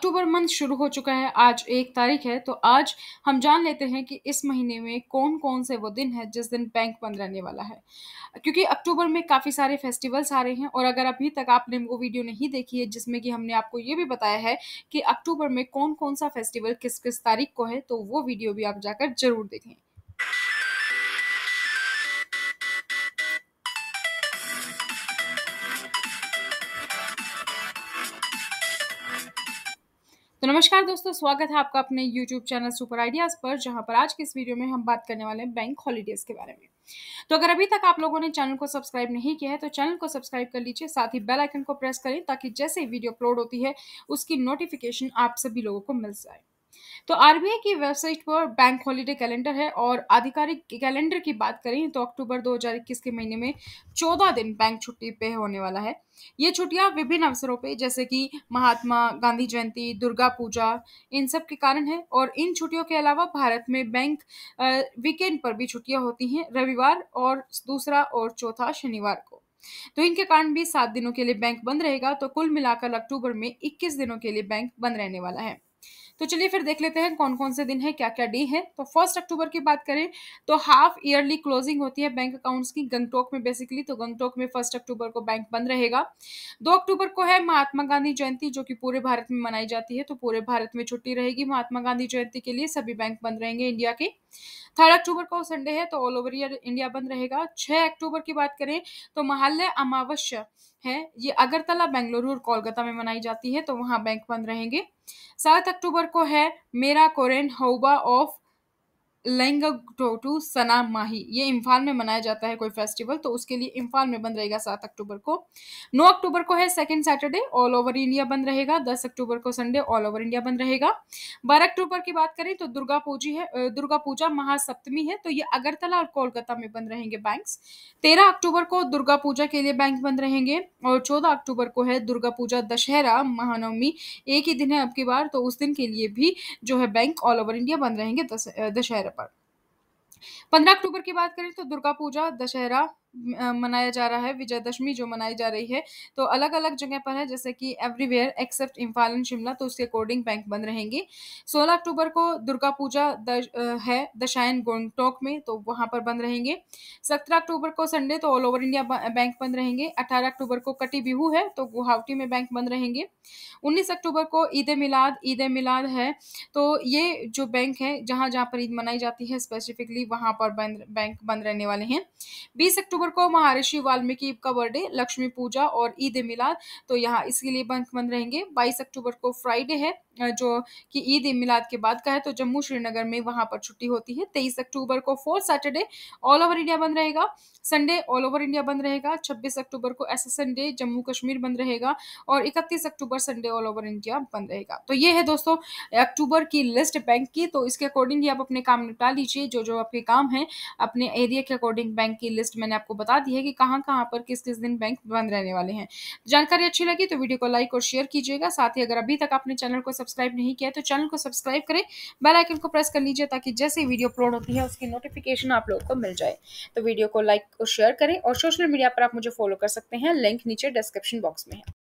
अक्टूबर month शुरू हो चुका है आज एक तारीख है तो आज हम जान लेते हैं कि इस महीने में कौन कौन से वो दिन है जिस दिन बैंक बंद रहने वाला है क्योंकि अक्टूबर में काफ़ी सारे फेस्टिवल्स आ रहे हैं और अगर अभी तक आपने वो वीडियो नहीं देखी है जिसमें कि हमने आपको ये भी बताया है कि अक्टूबर में कौन कौन सा फेस्टिवल किस किस तारीख को है तो वो वीडियो भी आप जाकर जरूर देखें तो नमस्कार दोस्तों स्वागत है आपका अपने YouTube चैनल सुपर आइडियाज़ पर जहां पर आज के इस वीडियो में हम बात करने वाले हैं बैंक हॉलीडेज़ के बारे में तो अगर अभी तक आप लोगों ने चैनल को सब्सक्राइब नहीं किया है तो चैनल को सब्सक्राइब कर लीजिए साथ ही बेल आइकन को प्रेस करें ताकि जैसे ही वीडियो अपलोड होती है उसकी नोटिफिकेशन आप सभी लोगों को मिल जाए तो आरबीआई की वेबसाइट पर बैंक हॉलीडे कैलेंडर है और आधिकारिक कैलेंडर की बात करें तो अक्टूबर 2021 के महीने में 14 दिन बैंक छुट्टी पे होने वाला है ये छुट्टियां विभिन्न अवसरों पे जैसे कि महात्मा गांधी जयंती दुर्गा पूजा इन सब के कारण है और इन छुट्टियों के अलावा भारत में बैंक वीकेंड पर भी छुट्टियां होती हैं रविवार और दूसरा और चौथा शनिवार को तो इनके कारण भी सात दिनों के लिए बैंक बंद रहेगा तो कुल मिलाकर अक्टूबर में इक्कीस दिनों के लिए बैंक बंद रहने वाला है तो चलिए फिर देख लेते हैं कौन कौन से दिन है क्या क्या डे है तो फर्स्ट अक्टूबर की बात करें तो हाफ ईयरली क्लोजिंग होती है बैंक अकाउंट्स की गंगटोक में बेसिकली तो गंगटोक में फर्स्ट अक्टूबर को बैंक बंद रहेगा दो अक्टूबर को है महात्मा गांधी जयंती जो कि पूरे भारत में मनाई जाती है तो पूरे भारत में छुट्टी रहेगी महात्मा गांधी जयंती के लिए सभी बैंक बंद रहेंगे इंडिया के थर्ड अक्टूबर को संडे है तो ऑल ओवर इंडिया बंद रहेगा छह अक्टूबर की बात करें तो महाल्य अमावस्या है ये अगरतला बेंगलुरु और कोलकाता में मनाई जाती है तो वहां बैंक बंद रहेंगे सात अक्टूबर को है मेरा कोरेन हाउबा ऑफ लहंगा सना माही ये इम्फाल में मनाया जाता है कोई फेस्टिवल तो उसके लिए इम्फाल में बंद रहेगा सात अक्टूबर को नौ अक्टूबर को है second Saturday all over India बंद रहेगा दस अक्टूबर को संडे ऑल ओवर इंडिया बंद रहेगा बारह अक्टूबर की बात करें तो दुर्गा पूजी है दुर्गा पूजा महासप्तमी है तो ये अगरतला और कोलकाता में बंद रहेंगे बैंक तेरह अक्टूबर को दुर्गा पूजा के लिए बैंक बंद रहेंगे और चौदह अक्टूबर को है दुर्गा पूजा दशहरा महानवमी एक ही दिन है अब की बार तो उस दिन के लिए भी जो है बैंक ऑल ओवर इंडिया बंद रहेंगे दशहरा पर पंद्रह अक्टूबर की बात करें तो दुर्गा पूजा दशहरा मनाया जा रहा है विजयदशमी जो मनाई जा रही है तो अलग अलग जगह पर है जैसे कि everywhere except Imphal and Shimla तो उसके अकॉर्डिंग बैंक बंद रहेंगी 16 अक्टूबर को दुर्गा पूजा दश, है दशायन गोंगटोक में तो वहां पर बंद रहेंगे 17 अक्टूबर को संडे तो ऑल ओवर इंडिया बैंक बंद रहेंगे अठारह अक्टूबर को कटी बिहू है तो गुवाहाटी में बैंक बंद रहेंगे उन्नीस अक्टूबर को ईद मिलाद ईद मिलाद है तो ये जो बैंक है जहां जहां पर ईद मनाई जाती है स्पेसिफिकली वहां पर बैंक बंद रहने वाले हैं बीस अक्टूबर अक्टूबर को महर्षि वाल्मीकि का बर्थडे लक्ष्मी पूजा और ईद मिलाद तो यहाँ इसके लिए बंद बंद रहेंगे बाईस अक्टूबर को फ्राइडे है जो कि ईद मिलाद के बाद का है तो जम्मू श्रीनगर में वहां पर छुट्टी होती है तेईस अक्टूबर को fourth Saturday all over India बंद रहेगा संडे ऑल ओवर इंडिया बंद रहेगा छब्बीस अक्टूबर को एस संडे जम्मू कश्मीर बंद रहेगा और इकतीस October Sunday all over India बंद रहेगा तो ये है दोस्तों अक्टूबर की लिस्ट बैंक की तो इसके अकॉर्डिंग आप अपने काम निपटा लीजिए जो जो आपके काम है अपने एरिया के अकॉर्डिंग बैंक की लिस्ट मैंने आपको बता दी है कि कहाँ कहाँ पर किस किस दिन बैंक बंद रहने वाले हैं जानकारी अच्छी लगी तो वीडियो को लाइक और शेयर कीजिएगा साथ ही अगर अभी तक आपने चैनल को सब्सक्राइब सब्सक्राइब नहीं किया तो चैनल को सब्सक्राइब करें बेल आइकन को प्रेस कर लीजिए ताकि जैसे वीडियो अपलोड होती है उसकी नोटिफिकेशन आप लोगों को मिल जाए तो वीडियो को लाइक और शेयर करें और सोशल मीडिया पर आप मुझे फॉलो कर सकते हैं लिंक नीचे डिस्क्रिप्शन बॉक्स में है